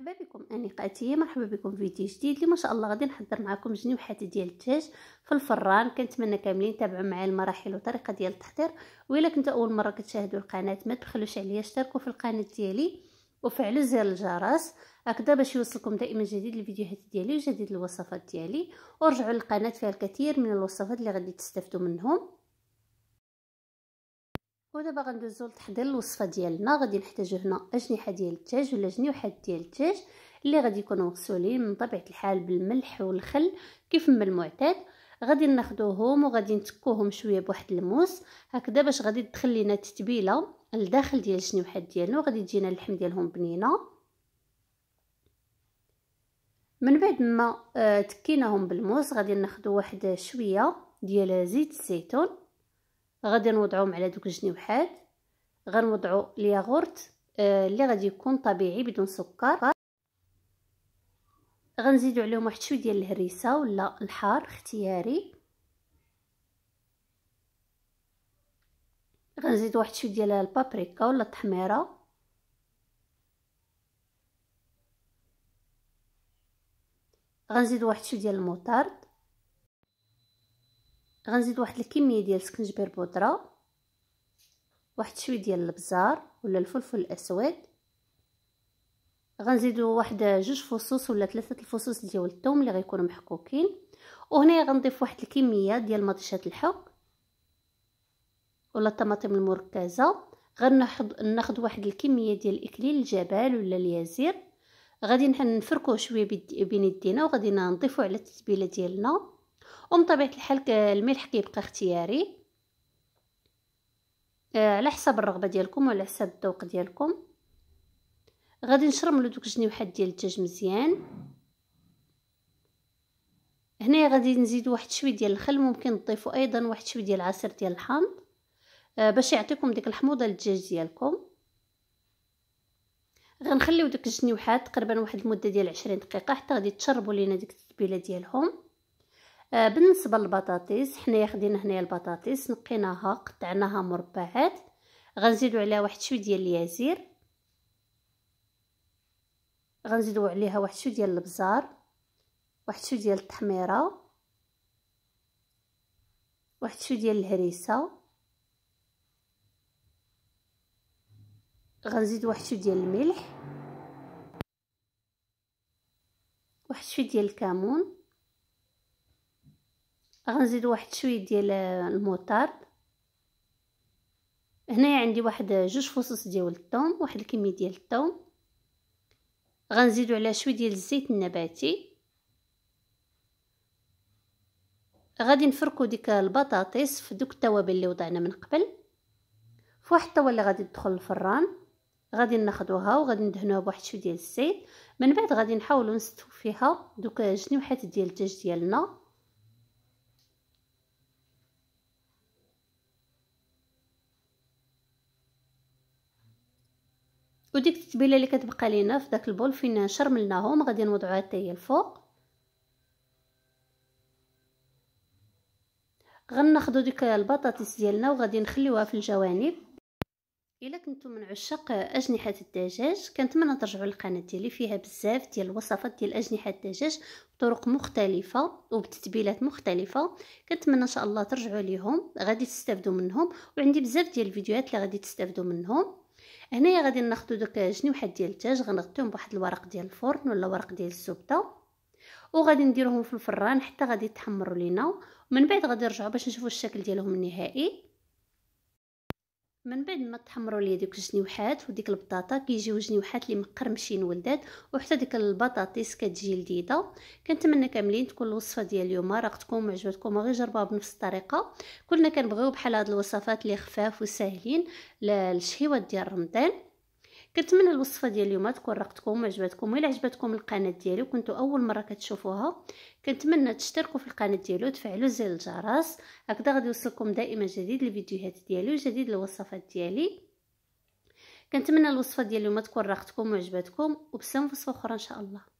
مرحبا بكم قاتيه مرحبا بكم في فيديو جديد اللي ما شاء الله غادي نحضر معكم جنيوحات ديال الدجاج في الفران كنتمنى كاملين تابعوا معايا المراحل وطريقه ديال التحضير والا كنت اول مره كتشاهدوا القناه ما تبخلوش عليا اشتركوا في القناه ديالي وفعلوا زر الجرس هكذا باش يوصلكم دائما جديد الفيديوهات ديالي وجديد الوصفات ديالي ورجعوا للقناه فيها الكثير من الوصفات اللي غادي تستافدوا منهم ودابا غندوزو لتحضير الوصفه ديالنا غادي نحتاجو هنا اجنحه ديال الدجاج ولا جنيوحات ديال الدجاج اللي غادي يكونوا مغسولين من طبيعه الحال بالملح والخل كيف ما المعتاد غادي ناخدوهم وغادي نتكوهم شويه بواحد الموس هكذا باش غادي تدخل لينا التتبيله لداخل ديال الجنيوحات ديالنا وغادي تجينا اللحم ديالهم بنينه من بعد ما آه، تكيناهم بالموس غادي ناخدو واحد شويه ديال زيت الزيتون غادي نوضعهم على دوك الجنيوحات غنوضعو الياغورت آه، اللي غادي يكون طبيعي بدون سكر غنزيدو عليهم واحد شويه ديال الهريسه ولا الحار اختياري غنزيد واحد شويه ديال البابريكا ولا التحميره غنزيد واحد شويه ديال الموطارد غنزيد واحد الكميه ديال سكنجبير بودره واحد شويه ديال البزار ولا الفلفل الاسود غنزيدو واحد جوج فصوص ولا ثلاثه الفصوص ديال الثوم اللي غيكونوا محكوكين وهنا غنضيف واحد الكميه ديال مطيشات الحب ولا الطماطم المركزه غناخد ناخد واحد الكميه ديال اكليل الجبل ولا اليازير غادي نفركوه شويه بين يدينا وغادي نضيفو على التتبيله ديالنا ومن طبيعه الحال الملح كيبقى اختياري آه، على حسب الرغبه ديالكم وعلى حسب الذوق ديالكم غادي نشرملو دوك الجنيوحات ديال الدجاج مزيان هنايا غادي نزيدو واحد شويه ديال الخل ممكن تضيفوا ايضا واحد شويه ديال العصير ديال الحامض آه، باش يعطيكم ديك الحموضه للدجاج ديالكم غنخليو دوك الجنيوحات تقريبا واحد المده ديال 20 دقيقه حتى غادي تشربوا لينا ديك التتبيله ديالهم آه، بالنسبه للبطاطس حنايا خدينا هنايا البطاطس نقيناها قطعناها مربعات غنزيدو عليها واحد شويه ديال اليازير غنزيدو عليها واحد شويه ديال البزار واحد شويه ديال التحميره واحد شويه ديال الهريسه غنزيد واحد شويه ديال الملح واحد شويه ديال الكمون غنزيد واحد شويه ديال الموطارد هنايا عندي واحد جوج فصوص ديال الثوم واحد الكميه ديال الثوم غنزيدو على شويه ديال الزيت النباتي غادي نفركو ديك البطاطس في دوك التوابل اللي وضعنا من قبل في واحد الطاوله اللي غادي تدخل الفران غادي ناخذوها وغادي ندهنوها بواحد شويه ديال الزيت من بعد غادي نحاولوا نستو فيها دوك جنيوحات ديال الدجاج ديالنا وديك التتبيله اللي كتبقى لينا في داك البول فين شرملناهم غادي نوضعوها حتى هي الفوق غناخذوا ديك البطاطس ديالنا وغادي نخليوها في الجوانب الا كنتو من عشاق اجنحه الدجاج كنتمنى ترجعوا للقناه ديالي فيها بزاف ديال الوصفات ديال اجنحه الدجاج بطرق مختلفه وبتتبيلات مختلفه كنتمنى ان شاء الله ترجعوا ليهم غادي تستافدوا منهم وعندي بزاف ديال الفيديوهات اللي غادي تستافدوا منهم هنايا غادي ناخذ دوك جني واحد ديال الدجاج غنغطيهم بواحد الورق ديال الفرن ولا ورق ديال الزبده وغادي نديرهم في الفران حتى غادي يتحمروا لينا ومن بعد غادي نرجعوا باش نشوفوا الشكل ديالهم النهائي من بعد ما تحمروا لي دوك الجنيوحات وديك البطاطا كيجيو جنيوحات اللي مقرمشين ولداد وحتى ديك البطاطيس كتجي لذيذه كنتمنى كاملين تكون الوصفه ديال اليوم راقتكم وعجبتكم غير جربوها بنفس الطريقه كلنا كنبغيو بحال هاد الوصفات اللي خفاف وساهلين للشهيوات ديال رمضان كنتمنى الوصفه ديال اليوم تكون رقتكم وعجبتكم الا عجبتكم القناه ديالي وكنتو اول مره كتشوفوها كنتمنى تشتركوا في القناه ديالي وتفعلوا زر الجرس هكذا غادي يوصلكم دائما جديد الفيديوهات ديالي وجديد الوصفات ديالي كنتمنى الوصفه ديال اليوم تكون رقتكم وعجبتكم وبسم وصفه اخرى ان شاء الله